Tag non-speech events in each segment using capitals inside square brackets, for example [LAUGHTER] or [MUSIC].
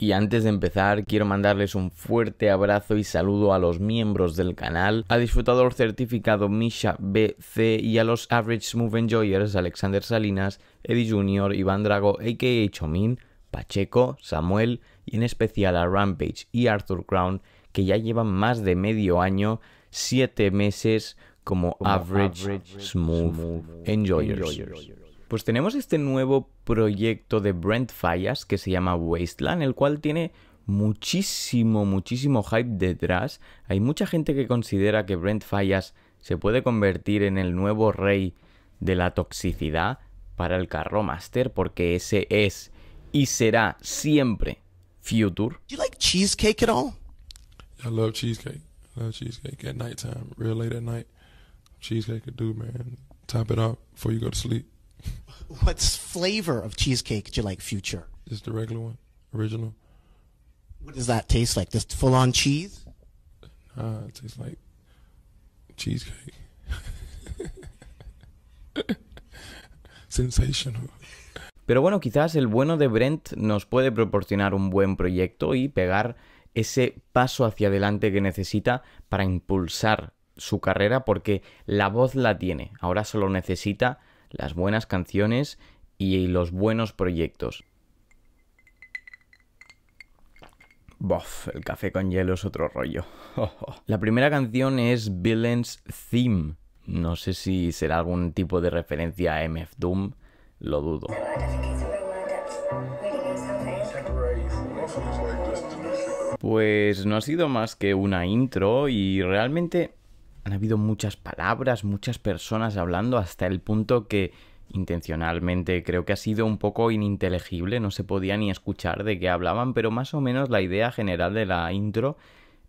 Y antes de empezar, quiero mandarles un fuerte abrazo y saludo a los miembros del canal A disfrutador certificado Misha BC y a los Average Smooth Enjoyers Alexander Salinas, Eddie Jr., Iván Drago, a.k.a. Chomin, Pacheco, Samuel y en especial a Rampage y Arthur Crown que ya lleva más de medio año, siete meses como, average, Smooth, enjoyers. Pues tenemos este nuevo proyecto de Brent Fallas que se llama Wasteland, el cual tiene muchísimo, muchísimo hype detrás. Hay mucha gente que considera que Brent Fayas se puede convertir en el nuevo rey de la toxicidad para el carro master porque ese es y será siempre Future. I love cheesecake. I love cheesecake at nighttime, real late at night. Cheesecake could do, man. Top it off before you go to sleep. [LAUGHS] What's flavor of cheesecake do you like, Future? Just the regular one, original. What does that taste like? Just full on cheese? Ah, it tastes like cheesecake. [LAUGHS] Sensational. Pero bueno, quizás el bueno de Brent nos puede proporcionar un buen proyecto y pegar ese paso hacia adelante que necesita para impulsar su carrera porque la voz la tiene, ahora solo necesita las buenas canciones y los buenos proyectos. Bof, el café con hielo es otro rollo. [LAUGHS] la primera canción es Villains Theme. No sé si será algún tipo de referencia a MF Doom, lo dudo. Pues no ha sido más que una intro y realmente han habido muchas palabras, muchas personas hablando hasta el punto que intencionalmente creo que ha sido un poco ininteligible, no se podía ni escuchar de qué hablaban, pero más o menos la idea general de la intro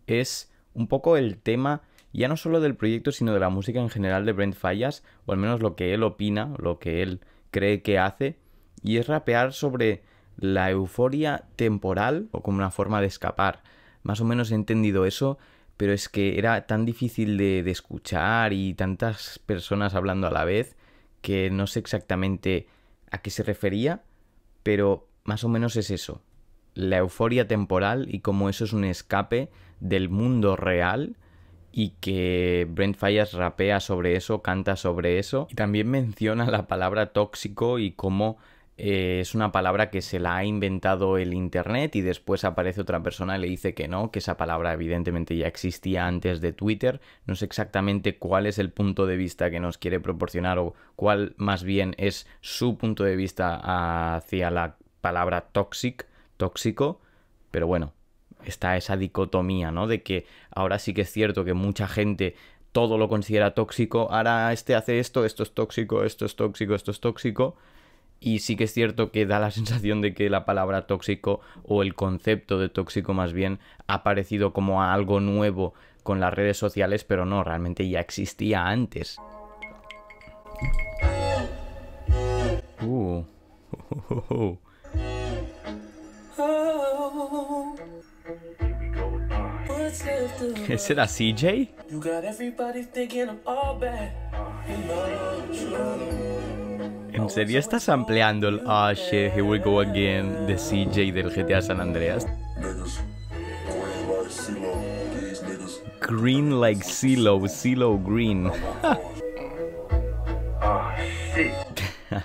es un poco el tema ya no solo del proyecto, sino de la música en general de Brent Fallas, o al menos lo que él opina, lo que él cree que hace, y es rapear sobre la euforia temporal o como una forma de escapar. Más o menos he entendido eso, pero es que era tan difícil de, escuchar y tantas personas hablando a la vez que no sé exactamente a qué se refería, pero más o menos es eso. La euforia temporal y como eso es un escape del mundo real y que Brent Fires rapea sobre eso, canta sobre eso y también menciona la palabra tóxico y cómo eh, es una palabra que se la ha inventado el Internet y después aparece otra persona y le dice que no, que esa palabra evidentemente ya existía antes de Twitter. No sé exactamente cuál es el punto de vista que nos quiere proporcionar o cuál más bien es su punto de vista hacia la palabra toxic, tóxico, pero bueno, está esa dicotomía, ¿no? De que ahora sí que es cierto que mucha gente todo lo considera tóxico, ahora este hace esto, esto es tóxico, esto es tóxico. Esto es tóxico y sí que es cierto que da la [LAUGHS] sensación de que la palabra tóxico o el concepto de tóxico más bien ha aparecido como algo nuevo con las redes sociales, pero no, realmente ya existía antes. Uh. será [LAUGHS] era CJ? ¿En serio estás ampliando el Ah, shit, here we go again de CJ del GTA San Andreas? Green like silo, silo Green. ah [LAUGHS] shit. [LAUGHS]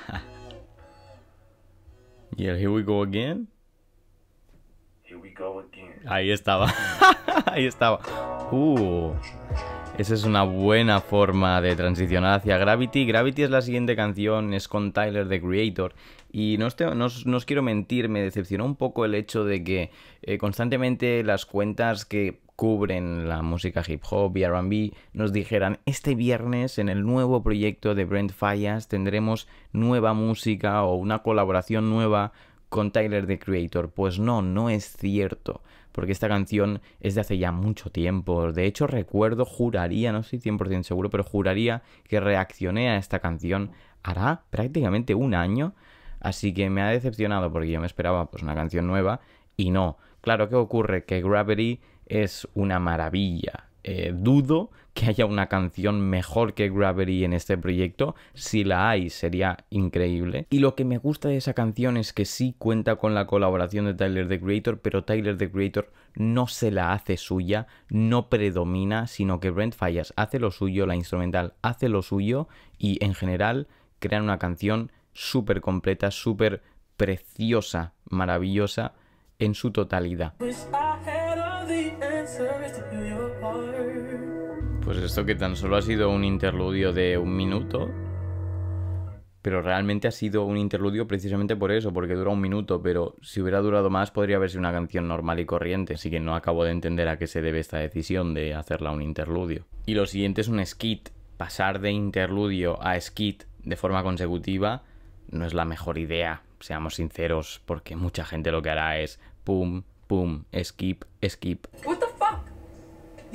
yeah, here we go again. Here we go again. Ahí estaba. [LAUGHS] Ahí estaba. Uh. Esa es una buena forma de transicionar hacia Gravity. Gravity es la siguiente canción, es con Tyler the Creator. Y no os, quiero mentir, me decepcionó un poco el hecho de que eh, constantemente las cuentas que cubren la música hip hop y RB nos dijeran este viernes en el nuevo proyecto de Brent Fias tendremos nueva música o una colaboración nueva con Tyler the Creator. Pues no, no es cierto porque esta canción es de hace ya mucho tiempo. De hecho, recuerdo, juraría, no estoy 100% seguro, pero juraría que reaccioné a esta canción hará prácticamente un año. Así que me ha decepcionado porque yo me esperaba pues, una canción nueva y no. Claro, ¿qué ocurre? Que Gravity es una maravilla. Eh, dudo que haya una canción mejor que Gravity en este proyecto. Si la hay, sería increíble. Y lo que me gusta de esa canción es que sí cuenta con la colaboración de Tyler the Creator, pero Tyler the Creator no se la hace suya, no predomina, sino que Brent Fallas hace lo suyo, la instrumental hace lo suyo y en general crean una canción súper completa, súper preciosa, maravillosa en su totalidad. Pues pues esto que tan solo ha sido un interludio de un minuto, pero realmente ha sido un interludio precisamente por eso, porque dura un minuto, pero si hubiera durado más podría haber sido una canción normal y corriente, así que no acabo de entender a qué se debe esta decisión de hacerla un interludio. Y lo siguiente es un skit, pasar de interludio a skit de forma consecutiva no es la mejor idea, seamos sinceros, porque mucha gente lo que hará es pum, pum, skip, skip.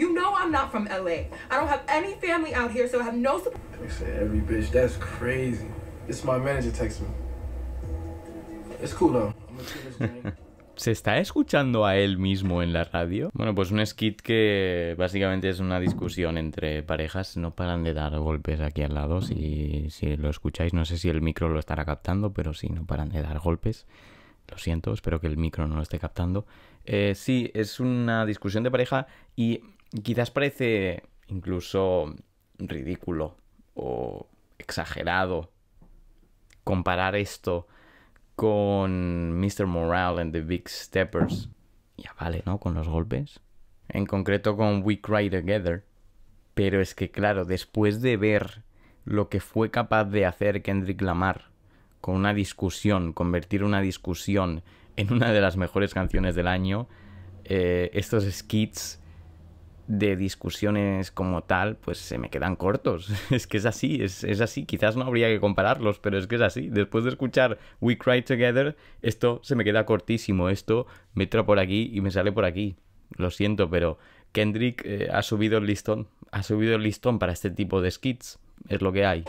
You LA. manager me. [LAUGHS] ¿Se está escuchando a él mismo en la radio? Bueno, pues un skit que básicamente es una discusión entre parejas. No paran de dar golpes aquí al lado. Si, si lo escucháis, no sé si el micro lo estará captando, pero sí, no paran de dar golpes. Lo siento, espero que el micro no lo esté captando. Eh, sí, es una discusión de pareja y quizás parece incluso ridículo o exagerado comparar esto con Mr. Morale and the Big Steppers. Ya vale, ¿no? Con los golpes. En concreto con We Cry Together. Pero es que claro, después de ver lo que fue capaz de hacer Kendrick Lamar con una discusión, convertir una discusión en una de las mejores canciones del año, eh, estos skits de discusiones como tal, pues se me quedan cortos. [LAUGHS] Es que es así, es, es, así. Quizás no habría que compararlos, pero es que es así. Después de escuchar We Cry Together, esto se me queda cortísimo. Esto me entra por aquí y me sale por aquí. Lo siento, pero Kendrick eh, ha subido el listón. Ha subido el listón para este tipo de skits. Es lo que hay.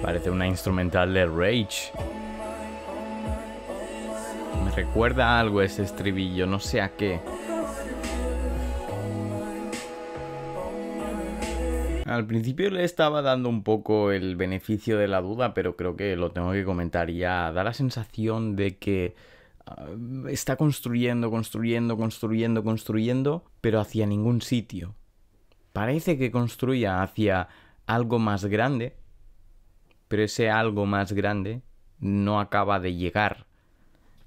Parece una instrumental de Rage recuerda algo ese estribillo, no sé a qué. Al principio le estaba dando un poco el beneficio de la duda, pero creo que lo tengo que comentar ya. Da la sensación de que ah, está construyendo, construyendo, construyendo, construyendo, pero hacia ningún sitio. Parece que construya hacia algo más grande, pero ese algo más grande no acaba de llegar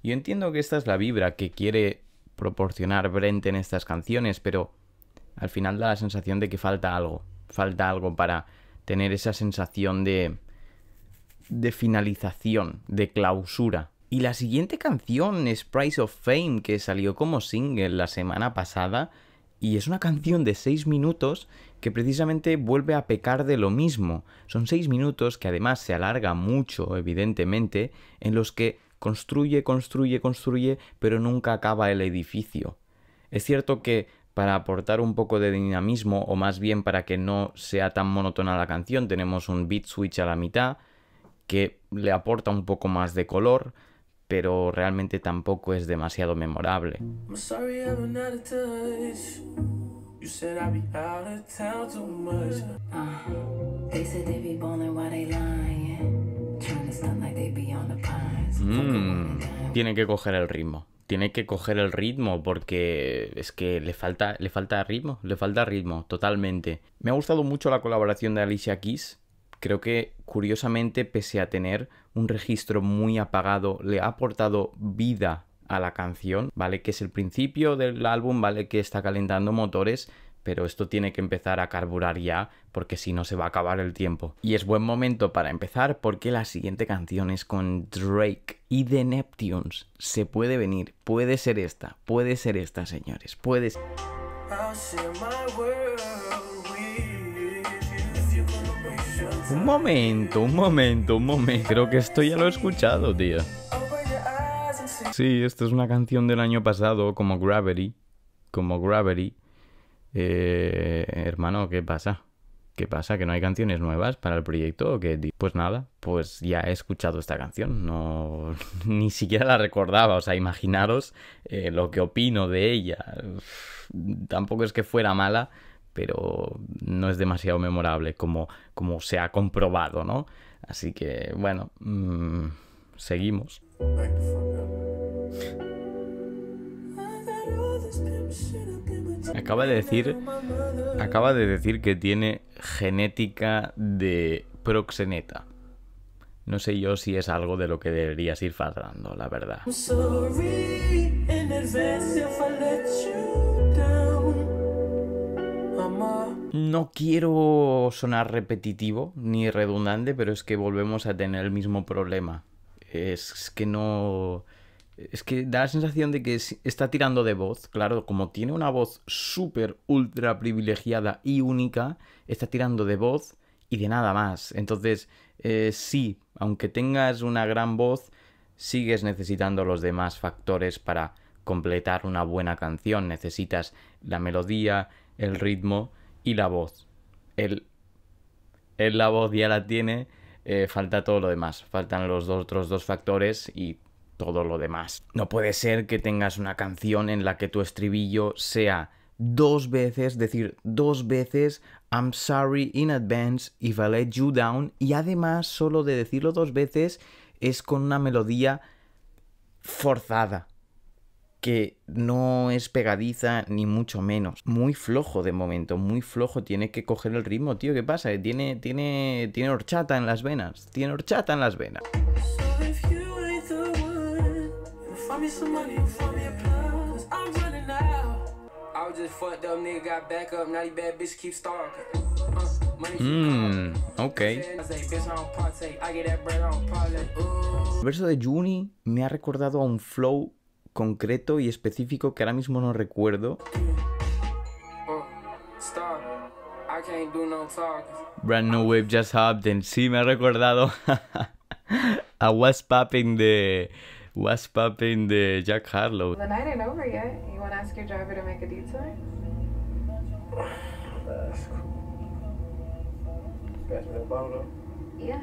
yo entiendo que esta es la vibra que quiere proporcionar Brent en estas canciones, pero al final da la sensación de que falta algo. Falta algo para tener esa sensación de. de finalización, de clausura. Y la siguiente canción es Price of Fame, que salió como single la semana pasada. Y es una canción de 6 minutos que precisamente vuelve a pecar de lo mismo. Son 6 minutos que además se alarga mucho, evidentemente, en los que Construye, construye, construye, pero nunca acaba el edificio. Es cierto que para aportar un poco de dinamismo, o más bien para que no sea tan monótona la canción, tenemos un beat switch a la mitad que le aporta un poco más de color, pero realmente tampoco es demasiado memorable. Mm. tiene que coger el ritmo. Tiene que coger el ritmo porque es que le falta, le falta ritmo, le falta ritmo totalmente. Me ha gustado mucho la colaboración de Alicia Keys. Creo que curiosamente, pese a tener un registro muy apagado, le ha aportado vida a la canción, ¿vale? Que es el principio del álbum, ¿vale? Que está calentando motores pero esto tiene que empezar a carburar ya porque si no se va a acabar el tiempo. Y es buen momento para empezar porque la siguiente canción es con Drake y The Neptunes. Se puede venir, puede ser esta, puede ser esta, señores, puede ser... Un momento, un momento, un momento. Creo que esto ya lo he escuchado, tío. Sí, esto es una canción del año pasado, como Gravity. Como Gravity eh, hermano, ¿qué pasa? ¿Qué pasa? ¿Que no hay canciones nuevas para el proyecto? ¿O Pues nada, pues ya he escuchado esta canción, no, [LAUGHS] ni siquiera la recordaba, o sea, imaginaros eh, lo que opino de ella. tampoco es que fuera mala, pero no es demasiado memorable como, como se ha comprobado, ¿no? Así que, bueno, mm, seguimos. Acaba de decir. Acaba de decir que tiene genética de proxeneta. No sé yo si es algo de lo que deberías ir faltando, la verdad. No quiero sonar repetitivo ni redundante, pero es que volvemos a tener el mismo problema. Es que no es que da la sensación de que está tirando de voz, claro, como tiene una voz súper, ultra privilegiada y única, está tirando de voz y de nada más. Entonces, eh, sí, aunque tengas una gran voz, sigues necesitando los demás factores para completar una buena canción. Necesitas la melodía, el ritmo y la voz. Él, la voz ya la tiene, eh, falta todo lo demás. Faltan los otros dos factores y todo lo demás. No puede ser que tengas una canción en la que tu estribillo sea dos veces, decir dos veces, I'm sorry in advance if I let you down, y además solo de decirlo dos veces es con una melodía forzada, que no es pegadiza ni mucho menos. Muy flojo de momento, muy flojo, tiene que coger el ritmo, tío, ¿qué pasa? Tiene, tiene, tiene horchata en las venas, tiene horchata en las venas. I'm running out. I just fucked up, nigga got back up, now bad uh, mm, bitch keep Mmm, ok. El verso de Juni me ha recordado a un flow concreto y específico que ahora mismo no recuerdo. Uh, Brand New Wave Just Happened. Sí, me ha recordado [LAUGHS] a What's Popping de What's Poppin' de Jack Harlow. The night ain't over yet. You wanna ask your driver to make a detour? That's cool. Yeah,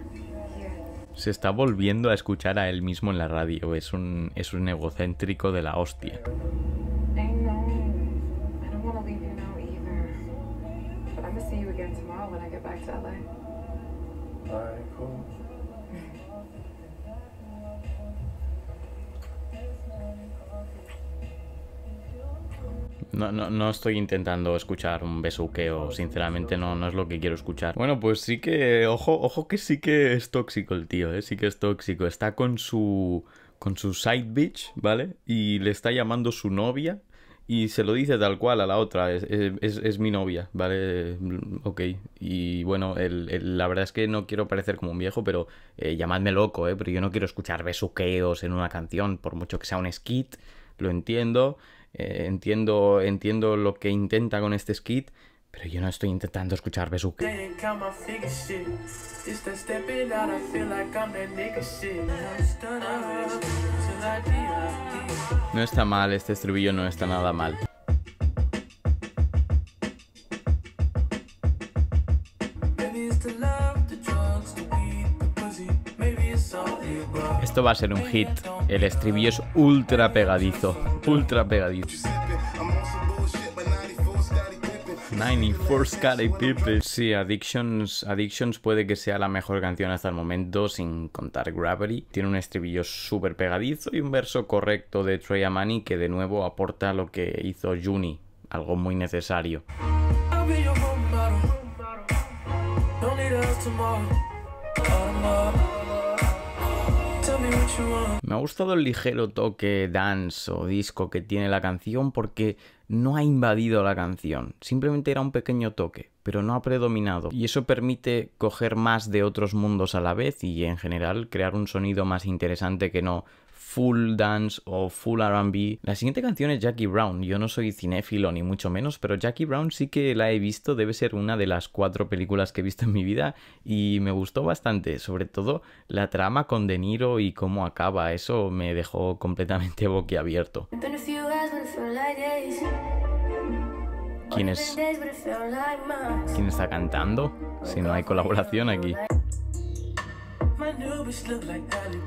here. Se está volviendo a escuchar a él mismo en la radio. Es un, es un egocéntrico de la hostia. I Alright, cool. No, no, no, estoy intentando escuchar un besuqueo, sinceramente no, no es lo que quiero escuchar. Bueno, pues sí que, ojo, ojo que sí que es tóxico el tío, ¿eh? sí que es tóxico. Está con su, con su side bitch, ¿vale? Y le está llamando su novia y se lo dice tal cual a la otra, es, mi novia, ¿vale? Ok, y bueno, la verdad es que no quiero parecer como un viejo, pero eh, llamadme loco, ¿eh? Pero yo no quiero escuchar besuqueos en una canción, por mucho que sea un skit, lo entiendo. Eh, entiendo, entiendo lo que intenta con este skit, pero yo no estoy intentando escuchar besuke No está mal, este estribillo no está nada mal. esto va a ser un hit. El estribillo es ultra pegadizo. Ultra pegadizo. 94 Scotty Pippen Sí, Addictions, Addictions puede que sea la mejor canción hasta el momento, sin contar Gravity. Tiene un estribillo súper pegadizo y un verso correcto de Trey Amani que de nuevo aporta lo que hizo Juni, algo muy necesario. Me ha gustado el ligero toque dance o disco que tiene la canción porque no ha invadido la canción, simplemente era un pequeño toque, pero no ha predominado, y eso permite coger más de otros mundos a la vez y en general crear un sonido más interesante que no full dance o full RB. La siguiente canción es Jackie Brown. Yo no soy cinéfilo ni mucho menos, pero Jackie Brown sí que la he visto. Debe ser una de las cuatro películas que he visto en mi vida y me gustó bastante. Sobre todo la trama con De Niro y cómo acaba. Eso me dejó completamente [LAUGHS] boquiabierto. ¿Quién es? ¿Quién está cantando? Si no hay colaboración aquí.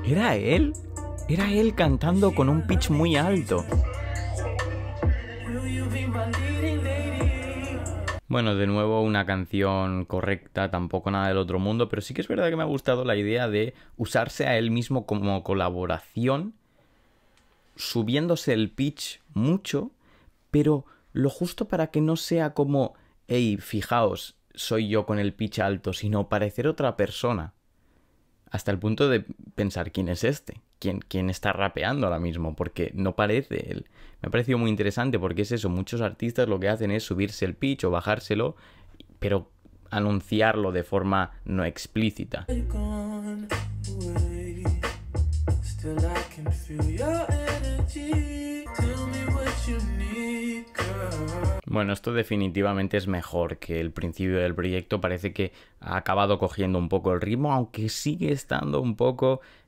¿Era él? Era él cantando con un pitch muy alto. Bueno, de nuevo una canción correcta, tampoco nada del otro mundo, pero sí que es verdad que me ha gustado la idea de usarse a él mismo como colaboración, subiéndose el pitch mucho, pero lo justo para que no sea como, hey, fijaos, soy yo con el pitch alto, sino parecer otra persona. Hasta el punto de pensar quién es este quién, quién está rapeando ahora mismo, porque no parece Me ha parecido muy interesante porque es eso, muchos artistas lo que hacen es subirse el pitch o bajárselo, pero anunciarlo de forma no explícita. Bueno, esto definitivamente es mejor que el principio del proyecto. Parece que ha acabado cogiendo un poco el ritmo, aunque sigue estando un poco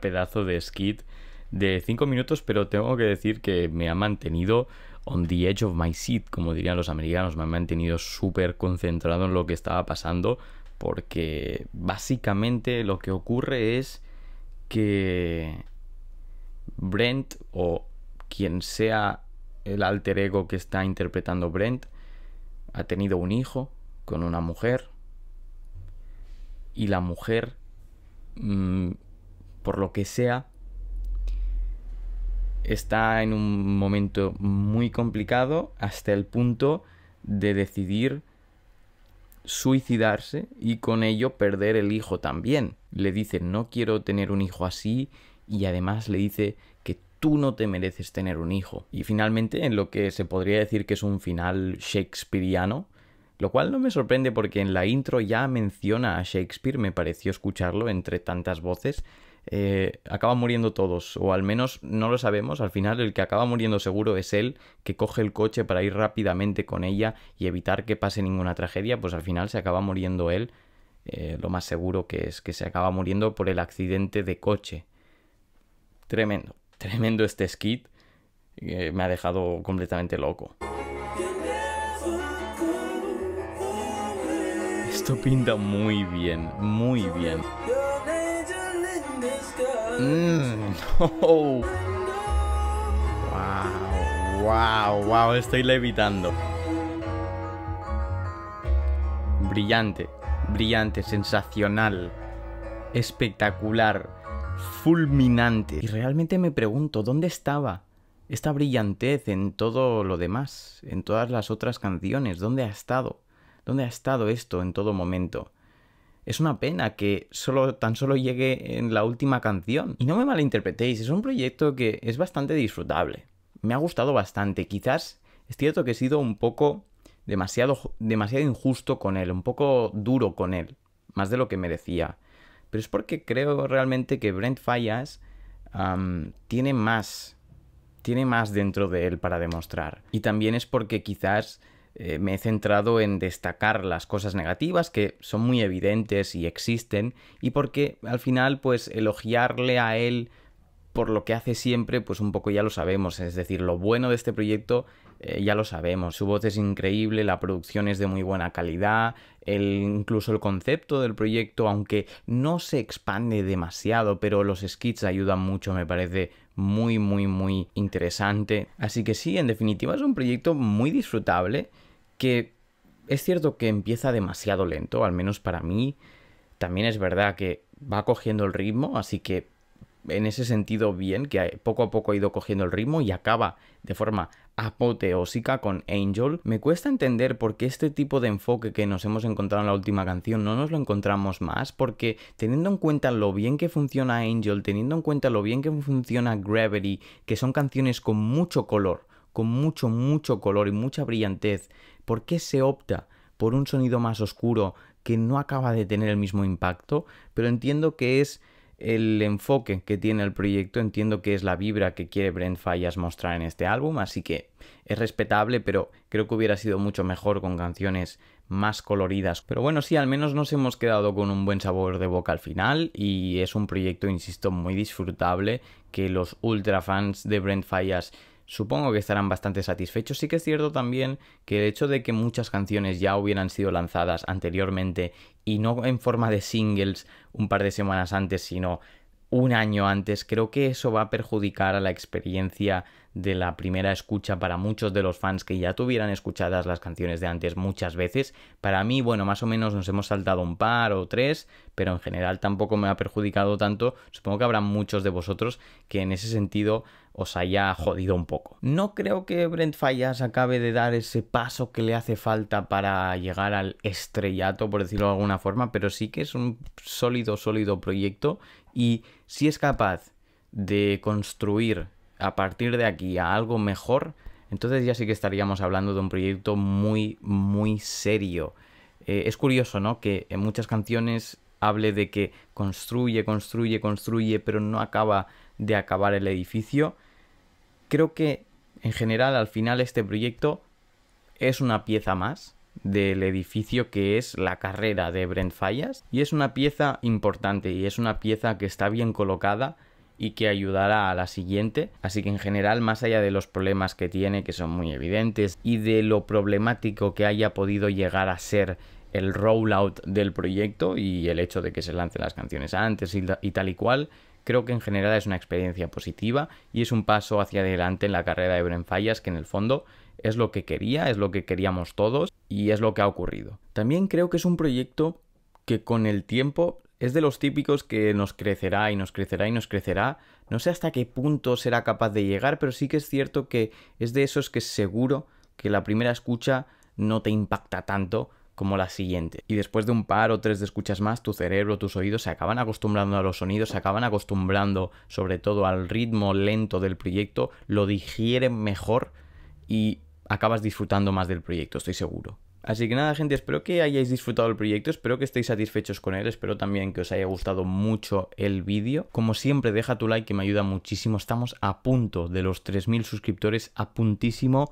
pedazo de skit de 5 minutos, pero tengo que decir que me ha mantenido on the edge of my seat, como dirían los americanos, me ha mantenido súper concentrado en lo que estaba pasando, porque básicamente lo que ocurre es que Brent o quien sea el alter ego que está interpretando Brent ha tenido un hijo con una mujer y la mujer mm, por lo que sea, está en un momento muy complicado hasta el punto de decidir suicidarse y con ello perder el hijo también. Le dice no quiero tener un hijo así y además le dice que tú no te mereces tener un hijo. Y finalmente en lo que se podría decir que es un final shakespeariano, lo cual no me sorprende porque en la intro ya menciona a Shakespeare, me pareció escucharlo entre tantas voces eh, acaban muriendo todos, o al menos no lo sabemos, al final el que acaba muriendo seguro es él, que coge el coche para ir rápidamente con ella y evitar que pase ninguna tragedia, pues al final se acaba muriendo él, eh, lo más seguro que es que se acaba muriendo por el accidente de coche. Tremendo, tremendo este skit, me ha dejado completamente loco. Esto pinta muy bien, muy bien. Mm, [LAUGHS] wow, wow, wow, estoy levitando. Brillante, brillante, sensacional, espectacular, fulminante. Y realmente me pregunto, ¿dónde estaba esta brillantez en todo lo demás? En todas las otras canciones, ¿dónde ha estado? ¿Dónde ha estado esto en todo momento? Es una pena que solo, tan solo llegue en la última canción. Y no me malinterpretéis, es un proyecto que es bastante disfrutable. Me ha gustado bastante. Quizás es cierto que he sido un poco demasiado, demasiado injusto con él, un poco duro con él, más de lo que merecía. Pero es porque creo realmente que Brent Fallas tiene más, tiene más dentro de él para demostrar. Y también es porque quizás eh, me he centrado en destacar las cosas negativas que son muy evidentes y existen y porque al final pues elogiarle a él por lo que hace siempre pues un poco ya lo sabemos, es decir, lo bueno de este proyecto eh, ya lo sabemos, su voz es increíble, la producción es de muy buena calidad, incluso el concepto del proyecto aunque no se expande demasiado, pero los skits ayudan mucho, me parece muy muy muy interesante, así que sí, en definitiva es un proyecto muy disfrutable que es cierto que empieza demasiado lento, al menos para mí. También es verdad que va cogiendo el ritmo, así que en ese sentido bien, que poco a poco ha ido cogiendo el ritmo y acaba de forma apoteósica con Angel. Me cuesta entender por qué este tipo de enfoque que nos hemos encontrado en la última canción no nos lo encontramos más, porque teniendo en cuenta lo bien que funciona Angel, teniendo en cuenta lo bien que funciona Gravity, que son canciones con mucho color, con mucho, mucho color y mucha brillantez, ¿por qué se opta por un sonido más oscuro que no acaba de tener el mismo impacto? Pero entiendo que es el enfoque que tiene el proyecto, entiendo que es la vibra que quiere Brent Fallas mostrar en este álbum, así que es respetable, pero creo que hubiera sido mucho mejor con canciones más coloridas. Pero bueno, sí, al menos nos hemos quedado con un buen sabor de boca al final y es un proyecto, insisto, muy disfrutable que los ultra fans de Brent Fallas supongo que estarán bastante satisfechos. Sí que es cierto también que el hecho de que muchas canciones ya hubieran sido lanzadas anteriormente y no en forma de singles un par de semanas antes, sino un año antes, creo que eso va a perjudicar a la experiencia de la primera escucha para muchos de los fans que ya tuvieran escuchadas las canciones de antes muchas veces. Para mí, bueno, más o menos nos hemos saltado un par o tres, pero en general tampoco me ha perjudicado tanto. Supongo que habrá muchos de vosotros que en ese sentido os haya jodido un poco. No creo que Brent Fallas acabe de dar ese paso que le hace falta para llegar al estrellato, por decirlo de alguna forma, pero sí que es un sólido, sólido proyecto y si es capaz de construir a partir de aquí a algo mejor, entonces ya sí que estaríamos hablando de un proyecto muy, muy serio. Eh, es curioso, ¿no? Que en muchas canciones hable de que construye, construye, construye, pero no acaba de acabar el edificio. Creo que en general al final este proyecto es una pieza más del edificio que es la carrera de Brent Fallas y es una pieza importante y es una pieza que está bien colocada y que ayudará a la siguiente. Así que en general, más allá de los problemas que tiene, que son muy evidentes, y de lo problemático que haya podido llegar a ser el rollout del proyecto y el hecho de que se lancen las canciones antes y, y tal y cual, creo que en general es una experiencia positiva y es un paso hacia adelante en la carrera de Bren Fallas que en el fondo es lo que quería, es lo que queríamos todos y es lo que ha ocurrido. También creo que es un proyecto que con el tiempo es de los típicos que nos crecerá y nos crecerá y nos crecerá. No sé hasta qué punto será capaz de llegar, pero sí que es cierto que es de esos que seguro que la primera escucha no te impacta tanto como la siguiente. Y después de un par o tres de escuchas más, tu cerebro, tus oídos se acaban acostumbrando a los sonidos, se acaban acostumbrando sobre todo al ritmo lento del proyecto, lo digieren mejor y acabas disfrutando más del proyecto, estoy seguro. Así que nada, gente, espero que hayáis disfrutado el proyecto, espero que estéis satisfechos con él, espero también que os haya gustado mucho el vídeo. Como siempre, deja tu like que me ayuda muchísimo, estamos a punto de los 3.000 suscriptores, a puntísimo.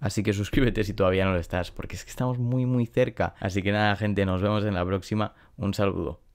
Así que suscríbete si todavía no lo estás, porque es que estamos muy muy cerca. Así que nada, gente, nos vemos en la próxima. Un saludo.